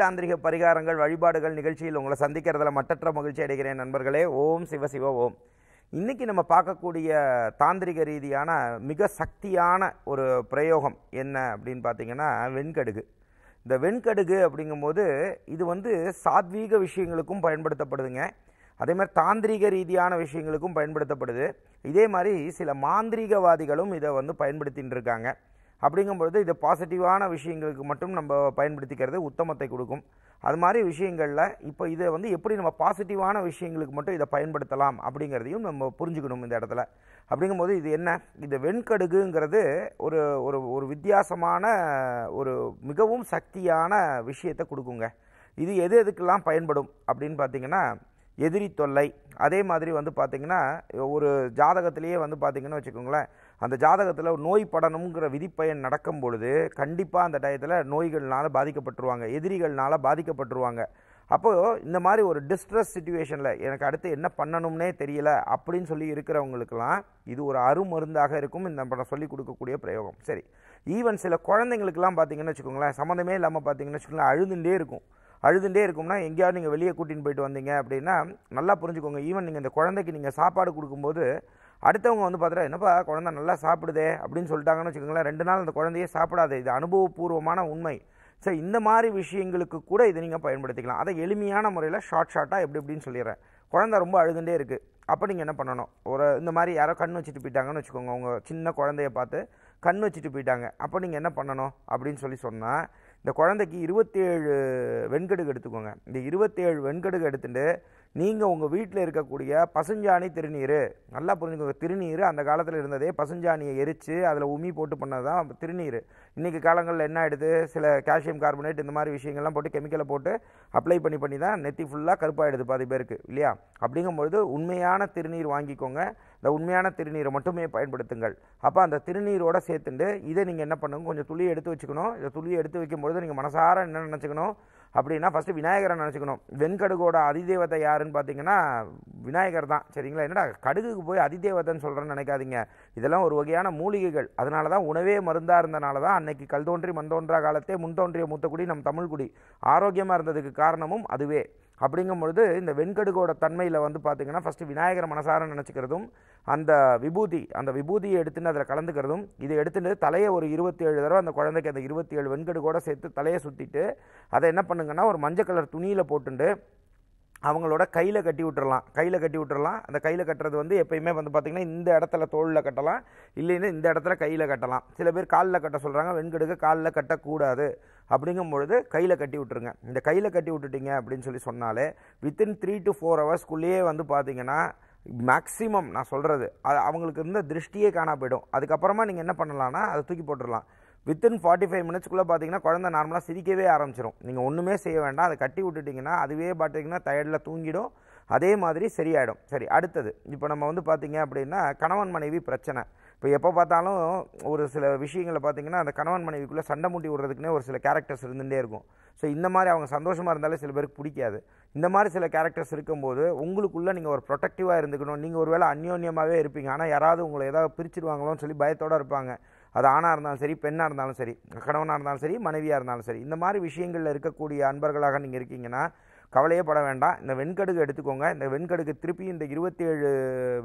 தாந்திரிக பரிகாரங்கள் வழிபாடுகள் நிகழ்ச்சியில் உங்களை சந்திக்கிறதுல மட்டற்ற மகிழ்ச்சி அடைகிறேன் நண்பர்களே ஓம் சிவ சிவ ஓம் இன்றைக்கி நம்ம பார்க்கக்கூடிய தாந்திரிக ரீதியான மிக சக்தியான ஒரு பிரயோகம் என்ன அப்படின்னு பார்த்தீங்கன்னா வெண்கடுகு இந்த வெண்கடுகு அப்படிங்கும்போது இது வந்து சாத்வீக விஷயங்களுக்கும் பயன்படுத்தப்படுதுங்க அதே மாதிரி தாந்திரிக ரீதியான விஷயங்களுக்கும் பயன்படுத்தப்படுது இதே மாதிரி சில மாந்திரிகவாதிகளும் இதை வந்து பயன்படுத்தின்னு இருக்காங்க அப்படிங்கும்பொழுது இது பாசிட்டிவான விஷயங்களுக்கு மட்டும் நம்ம பயன்படுத்திக்கிறது உத்தமத்தை கொடுக்கும் அது மாதிரி விஷயங்களில் இப்போ இதை வந்து எப்படி நம்ம பாசிட்டிவான விஷயங்களுக்கு மட்டும் இதை பயன்படுத்தலாம் அப்படிங்கிறதையும் நம்ம புரிஞ்சுக்கணும் இந்த இடத்துல அப்படிங்கும்போது இது என்ன இந்த வெண்கடுகுங்கிறது ஒரு ஒரு ஒரு வித்தியாசமான ஒரு மிகவும் சக்தியான விஷயத்தை கொடுக்குங்க இது எது எதுக்கெல்லாம் பயன்படும் அப்படின்னு பார்த்தீங்கன்னா எதிரி தொல்லை அதே மாதிரி வந்து பார்த்திங்கன்னா ஒரு ஜாதகத்திலேயே வந்து பார்த்திங்கன்னா வச்சுக்கோங்களேன் அந்த ஜாதகத்தில் நோய் படணுங்கிற விதிப்பயன் நடக்கும் பொழுது கண்டிப்பாக அந்த டயத்தில் நோய்கள்னால் பாதிக்கப்பட்டுருவாங்க எதிரிகள்னால் பாதிக்கப்பட்டுருவாங்க அப்போது இந்த மாதிரி ஒரு டிஸ்ட்ரெஸ் சுச்சுவேஷனில் எனக்கு அடுத்து என்ன பண்ணணும்னே தெரியல அப்படின்னு சொல்லி இருக்கிறவங்களுக்கெல்லாம் இது ஒரு அருமருந்தாக இருக்கும் இந்த படம் சொல்லி கொடுக்கக்கூடிய பிரயோகம் சரி ஈவன் சில குழந்தைங்களுக்குலாம் பார்த்தீங்கன்னு வச்சுக்கோங்களேன் சம்மந்தமே இல்லாமல் பார்த்தீங்கன்னு வச்சுக்கோங்களேன் அழுதுண்டே இருக்கும் அழுதுண்டே இருக்கும்னா எங்கேயாவது நீங்கள் வெளியே கூட்டின்னு போயிட்டு வந்தீங்க அப்படின்னா நல்லா புரிஞ்சுக்கோங்க ஈவன் நீங்கள் இந்த குழந்தைக்கு நீங்கள் சாப்பாடு கொடுக்கும்போது அடுத்தவங்க வந்து பார்த்துட்டா என்னப்பா குழந்த நல்லா சாப்பிடுதே அப்படின்னு சொல்லிட்டாங்கன்னு வச்சுக்கோங்களேன் ரெண்டு நாள் அந்த குழந்தையே சாப்பிடாது இது அனுபவபூர்வமான உண்மை ஸோ இந்த மாதிரி விஷயங்களுக்கு கூட இதை நீங்கள் பயன்படுத்திக்கலாம் அதை எளிமையான முறையில் ஷார்ட் ஷார்ட்டாக எப்படி எப்படின்னு சொல்லிடுறேன் குழந்த ரொம்ப அழுதுகிட்டே இருக்குது அப்போ நீங்கள் என்ன பண்ணணும் ஒரு இந்த மாதிரி யாரோ கண் வச்சுட்டு போயிட்டாங்கன்னு வச்சுக்கோங்க உங்கள் சின்ன குழந்தைய பார்த்து கண் வச்சுட்டு போயிட்டாங்க அப்போ நீங்கள் என்ன பண்ணணும் அப்படின்னு சொல்லி சொன்னால் இந்த குழந்தைக்கு இருபத்தேழு வெண்கடுகு எடுத்துக்கோங்க இந்த இருபத்தேழு வெண்கடுகு எடுத்துகிட்டு நீங்கள் உங்கள் வீட்டில் இருக்கக்கூடிய பசுஞ்சாணி திருநீர் நல்லா புரிஞ்சுக்கோங்க திருநீர் அந்த காலத்தில் இருந்ததே பசுஞ்சாணியை எரித்து அதில் உமி போட்டு பண்ணது தான் திருநீர் இன்றைக்கி காலங்களில் என்ன ஆகிடுது சில கால்சியம் கார்பனேட் இந்த மாதிரி விஷயங்கள்லாம் போட்டு கெமிக்கலை போட்டு அப்ளை பண்ணி பண்ணி தான் நெத்தி ஃபுல்லாக கருப்பாகிடுது பாதி பேருக்கு இல்லையா அப்படிங்கும்பொழுது உண்மையான திருநீர் வாங்கிக்கோங்க இந்த உண்மையான திருநீரை மட்டுமே பயன்படுத்துங்கள் அப்போ அந்த திருநீரோட சேர்த்துட்டு இதை நீங்கள் என்ன பண்ணுங்க கொஞ்சம் துளியை எடுத்து வச்சுக்கணும் இந்த துளியை எடுத்து வைக்கும்பொழுது நீங்கள் மனசார என்ன நினச்சிக்கணும் அப்படின்னா ஃபஸ்ட்டு விநாயகரை நினச்சிக்கணும் வெண்கடுகோட அதிதேவதை யாருன்னு பார்த்தீங்கன்னா விநாயகர் தான் சரிங்களா என்னடா கடுகுக்கு போய் அதிதேவதைன்னு சொல்கிறேன்னு நினைக்காதீங்க இதெல்லாம் ஒரு வகையான மூலிகைகள் அதனால தான் உணவே மருந்தாக இருந்தனால தான் அன்னைக்கு கல் தோன்றி மண் தோன்றா காலத்தே முன் தோன்றிய குடி நம் தமிழ்குடி ஆரோக்கியமாக இருந்ததுக்கு காரணமும் அதுவே அப்படிங்கும் பொழுது இந்த வெண்கடுகோட தன்மையில் வந்து பார்த்திங்கன்னா ஃபஸ்ட்டு விநாயகர் மனசார நினச்சிக்கிறதும் அந்த விபூதி அந்த விபூதியை எடுத்துன்னு அதில் கலந்துக்கிறதும் இதை எடுத்துட்டு தலையை ஒரு இருபத்தி ஏழு தடவை அந்த குழந்தைக்கு அந்த இருபத்தி ஏழு வெண்கடுகோட சேர்த்து தலையை சுற்றிட்டு அதை என்ன பண்ணுங்கன்னா ஒரு மஞ்சள் கலர் துணியில் போட்டுண்டு அவங்களோட கையில் கட்டி விட்டுறலாம் கையில் கட்டி விட்டுறலாம் அந்த கையில் கட்டுறது வந்து எப்பயுமே வந்து பார்த்திங்கன்னா இந்த இடத்துல தோளில் கட்டலாம் இல்லைன்னா இந்த இடத்துல கையில் கட்டலாம் சில பேர் காலில் கட்ட சொல்கிறாங்க வெண்கடுக்கு காலில் கட்டக்கூடாது அப்படிங்கும் பொழுது கையில் கட்டி விட்டுருங்க இந்த கையில் கட்டி விட்டுட்டிங்க அப்படின்னு சொல்லி சொன்னாலே வித்தின் த்ரீ டு ஃபோர் ஹவர்ஸ்க்குள்ளேயே வந்து பார்த்திங்கன்னா மேக்ஸிமம் நான் சொல்கிறது அது அவங்களுக்கு இருந்த திருஷ்டியே காணா போயிடும் அதுக்கப்புறமா நீங்கள் என்ன பண்ணலான்னா அதை தூக்கி போட்டுடலாம் வித்தின் ஃபார்ட்டி ஃபைவ் மினிட்ஸ்க்குள்ளே பார்த்தீங்கன்னா குழந்தை நார்மலாக சிரிக்கவே ஆரம்பிச்சிடும் நீங்கள் ஒன்றுமே செய்ய வேண்டாம் அதை கட்டி விட்டுட்டிங்கன்னா அதுவே பார்த்தீங்கன்னா தயடில் தூங்கிடும் அதே மாதிரி சரியாயிடும் சரி அடுத்தது இப்போ நம்ம வந்து பார்த்திங்க அப்படின்னா கணவன் மனைவி பிரச்சனை இப்போ எப்போ பார்த்தாலும் ஒரு சில விஷயங்களை பார்த்திங்கன்னா அந்த கணவன் மனைவிக்குள்ளே சண்டை மூட்டி விடுறதுக்குன்னே ஒரு சில கேரக்டர்ஸ் இருந்துகிட்டே இருக்கும் ஸோ இந்த மாதிரி அவங்க சந்தோஷமாக இருந்தாலே சில பேருக்கு பிடிக்காது இந்த மாதிரி சில கேரக்டர்ஸ் இருக்கும்போது உங்களுக்குள்ளே நீங்கள் ஒரு ப்ரொடெக்டிவாக இருந்துக்கணும் நீங்கள் ஒரு வேளை அந்யோன்யமாகவே இருப்பீங்க ஆனால் யாராவது உங்களை ஏதாவது பிரிச்சுடுவாங்களோன்னு சொல்லி பயத்தோடு இருப்பாங்க அது ஆணாக இருந்தாலும் சரி பெண்ணாக இருந்தாலும் சரி கணவனாக இருந்தாலும் சரி மனைவியாக இருந்தாலும் சரி இந்த மாதிரி விஷயங்களில் இருக்கக்கூடிய அன்பர்களாக நீங்கள் இருக்கீங்கன்னா கவலையே பட வேண்டாம் இந்த வெண்கடுகு எடுத்துக்கோங்க இந்த வெண்கடுகு திருப்பி இந்த இருபத்தேழு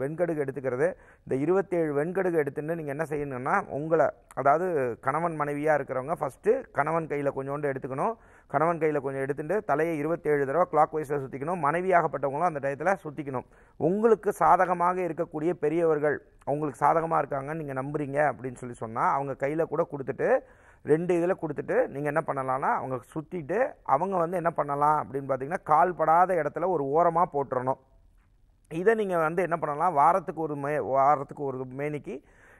வெண்கடுகு எடுத்துக்கிறது இந்த இருபத்தேழு வெண்கடுகு எடுத்துன்னு நீங்கள் என்ன செய்யணுன்னா உங்களை அதாவது கணவன் மனைவியாக இருக்கிறவங்க ஃபஸ்ட்டு கணவன் கையில் கொஞ்சோண்டு எடுத்துக்கணும் கணவன் கையில் கொஞ்சம் எடுத்துகிட்டு தலையை இருபத்தேழு தடவை கிளாக் வைஸில் சுற்றிக்கணும் மனைவியாகப்பட்டவங்களும் அந்த டயத்தில் சுற்றிக்கணும் உங்களுக்கு சாதகமாக இருக்கக்கூடிய பெரியவர்கள் அவங்களுக்கு சாதகமாக இருக்காங்கன்னு நீங்கள் நம்புறீங்க அப்படின்னு சொல்லி சொன்னால் அவங்க கையில் கூட கொடுத்துட்டு ரெண்டு இதில் கொடுத்துட்டு நீங்கள் என்ன பண்ணலாம்னா அவங்க சுற்றிட்டு அவங்க வந்து என்ன பண்ணலாம் அப்படின்னு பார்த்தீங்கன்னா கால்படாத இடத்துல ஒரு ஓரமாக போட்டுறணும் இதை நீங்கள் வந்து என்ன பண்ணலாம் வாரத்துக்கு ஒரு மே வாரத்துக்கு ஒரு மேனிக்கு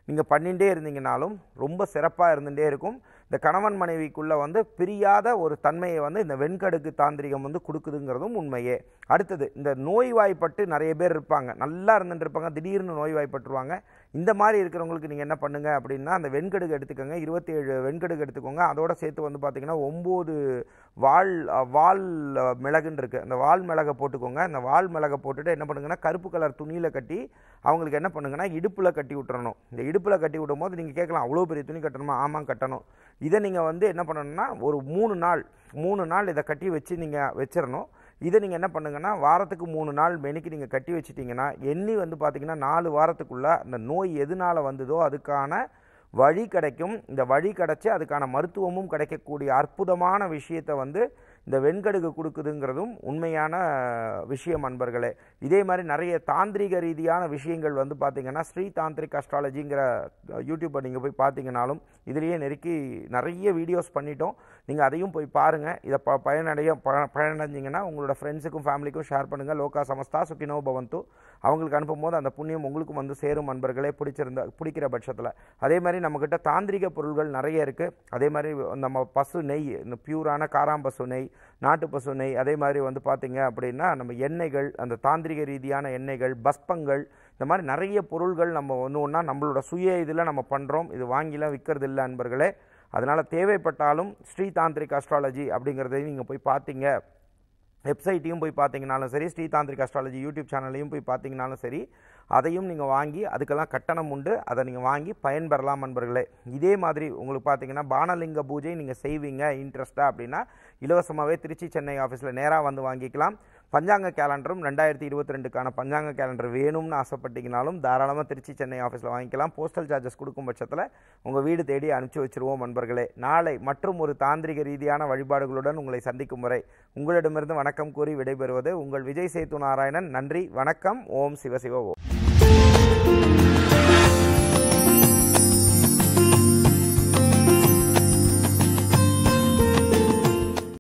நீங்கள் பண்ணிகிட்டே இருந்தீங்கனாலும் ரொம்ப சிறப்பாக இருந்துகிட்டே இருக்கும் இந்த கணவன் மனைவிக்குள்ளே வந்து பிரியாத ஒரு தன்மையை வந்து இந்த வெண்கடுக்கு தாந்திரிகம் வந்து கொடுக்குதுங்கிறதும் உண்மையே அடுத்தது இந்த நோய்வாய்ப்பட்டு நிறைய பேர் இருப்பாங்க நல்லா இருந்துட்டு இருப்பாங்க திடீர்னு நோய்வாய்ப்பட்டுருவாங்க இந்த மாதிரி இருக்கிறவங்களுக்கு நீங்கள் என்ன பண்ணுங்கள் அப்படின்னா அந்த வெண்கடுக்கு எடுத்துக்கோங்க இருபத்தி ஏழு வெண்கடுக்கு எடுத்துக்கோங்க அதோட சேர்த்து வந்து பார்த்திங்கன்னா ஒம்பது வால் வால் மிளகுன்னு இருக்குது அந்த வால் மிளகை போட்டுக்கோங்க அந்த வால் மிளகை போட்டுட்டு என்ன பண்ணுங்கன்னா கருப்பு கலர் துணியில் கட்டி அவங்களுக்கு என்ன பண்ணுங்கன்னா இடுப்பில் கட்டி விட்டுறணும் இந்த இடுப்பு இடுப்பில் கட்டி விடும் போது நீங்கள் கேட்கலாம் அவ்வளோ பெரிய துணி கட்டணுமா ஆமாம் கட்டணும் இதை நீங்கள் வந்து என்ன பண்ணணும்னா ஒரு மூணு நாள் மூணு நாள் இதை கட்டி வச்சு நீங்கள் வச்சிடணும் இதை நீங்கள் என்ன பண்ணுங்கன்னா வாரத்துக்கு மூணு நாள் மெனிக்கு நீங்கள் கட்டி வச்சிட்டிங்கன்னா எண்ணி வந்து பார்த்திங்கன்னா நாலு வாரத்துக்குள்ளே அந்த நோய் எதுனால் வந்ததோ அதுக்கான வழி கிடைக்கும் இந்த வழி கிடைச்சி அதுக்கான மருத்துவமும் கிடைக்கக்கூடிய அற்புதமான விஷயத்தை வந்து இந்த வெண்கடுகு கொடுக்குதுங்கிறதும் உண்மையான விஷயம் அன்பர்களே இதே மாதிரி நிறைய தாந்திரிக ரீதியான விஷயங்கள் வந்து பார்த்திங்கன்னா ஸ்ரீ தாந்திரிக் அஸ்ட்ராலஜிங்கிற யூடியூப்பை நீங்கள் போய் பார்த்தீங்கனாலும் இதுலேயே நெருக்கி நிறைய வீடியோஸ் பண்ணிட்டோம் நீங்கள் அதையும் போய் பாருங்கள் இதை ப பயனடைய ப பயனடைஞ்சிங்கன்னா உங்களோட ஃப்ரெண்ட்ஸுக்கும் ஃபேமிலிக்கும் ஷேர் பண்ணுங்கள் லோகா சமஸ்தா சுக்கினோ பவந்து அவங்களுக்கு அனுப்பும் போது அந்த புண்ணியம் உங்களுக்கும் வந்து சேரும் அன்பர்களே பிடிச்சிருந்த பிடிக்கிற பட்சத்தில் அதே மாதிரி நம்மக்கிட்ட தாந்திரிக பொருள்கள் நிறைய இருக்குது அதே மாதிரி நம்ம பசு நெய் இந்த பியூரான காராம்பசு நெய் நாட்டு பசு நெய் அதே மாதிரி வந்து பார்த்திங்க அப்படின்னா நம்ம எண்ணெய்கள் அந்த தாந்திரிக ரீதியான எண்ணெய்கள் பஸ்பங்கள் இந்த மாதிரி நிறைய பொருள்கள் நம்ம ஒன்று ஒன்றா நம்மளோட சுய இதில் நம்ம பண்ணுறோம் இது வாங்கிலாம் விற்கிறது இல்லை அன்பர்களே அதனால் தேவைப்பட்டாலும் ஸ்ரீ தாந்திரிக் அஸ்ட்ராலஜி அப்படிங்கிறதையும் நீங்கள் போய் பார்த்தீங்க வெப்சைட்டையும் போய் பார்த்தீங்கனாலும் சரி ஸ்ரீ தாந்திரிக் அஸ்ட்ராலஜி யூடியூப் சேனல்லையும் போய் பார்த்தீங்கனாலும் சரி அதையும் நீங்கள் வாங்கி அதுக்கெல்லாம் கட்டணம் உண்டு அதை நீங்கள் வாங்கி பயன்பெறலாம் நண்பர்களே இதே மாதிரி உங்களுக்கு பார்த்தீங்கன்னா பானலிங்க பூஜை நீங்கள் செய்வீங்க இன்ட்ரெஸ்ட்டாக அப்படின்னா இலவசமாகவே திருச்சி சென்னை ஆஃபீஸில் நேராக வந்து வாங்கிக்கலாம் பஞ்சாங்க கேலண்டரும் ரெண்டாயிரத்தி இருபத்தி ரெண்டுக்கான பஞ்சாங்க கேலண்டர் வேணும்னு ஆசைப்பட்டீங்கனாலும் தாராளமாக திருச்சி சென்னை ஆஃபீஸில் வாங்கிக்கலாம் போஸ்டல் சார்ஜஸ் கொடுக்கும் பட்சத்தில் உங்கள் வீடு தேடி அனுப்பிச்சி வச்சுருவோம் நண்பர்களே நாளை மற்றும் ஒரு தாந்திரிக ரீதியான வழிபாடுகளுடன் உங்களை சந்திக்கும் முறை உங்களிடமிருந்து வணக்கம் கூறி விடைபெறுவது உங்கள் விஜய் சேத்து நாராயணன் நன்றி வணக்கம் ஓம் சிவசிவ ஓம்